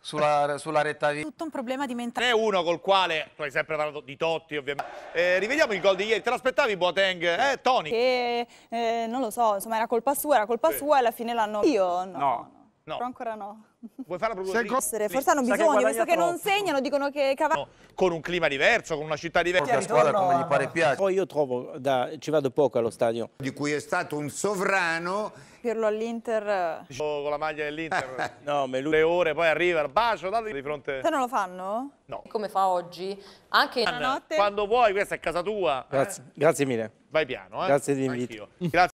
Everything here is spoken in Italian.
sulla, sulla retta via. Tutto un problema di mentalità. È uno col quale, tu hai sempre parlato di Totti ovviamente, eh, rivediamo il gol di ieri, te l'aspettavi Boateng, eh Tony? Che eh, non lo so, insomma era colpa sua, era colpa sì. sua e alla fine l'hanno... Io no. no. No. Però ancora no. Vuoi fare la procuratrice? Forse hanno bisogno, visto che non segnano, dicono che cavallo. con un clima diverso, con una città diversa. La squadra come gli pare piace. Poi io trovo, da, ci vado poco allo stadio. Di cui è stato un sovrano. Pirlo all'Inter. Eh. Oh, con la maglia dell'Inter. no, me lui... Le ore, poi arriva, il bacio, dato di fronte... Se non lo fanno? No. Come fa oggi? Anche in... Notte... Quando vuoi, questa è casa tua. Grazie, eh? grazie mille. Vai piano, eh. Grazie dell'invito. Grazie.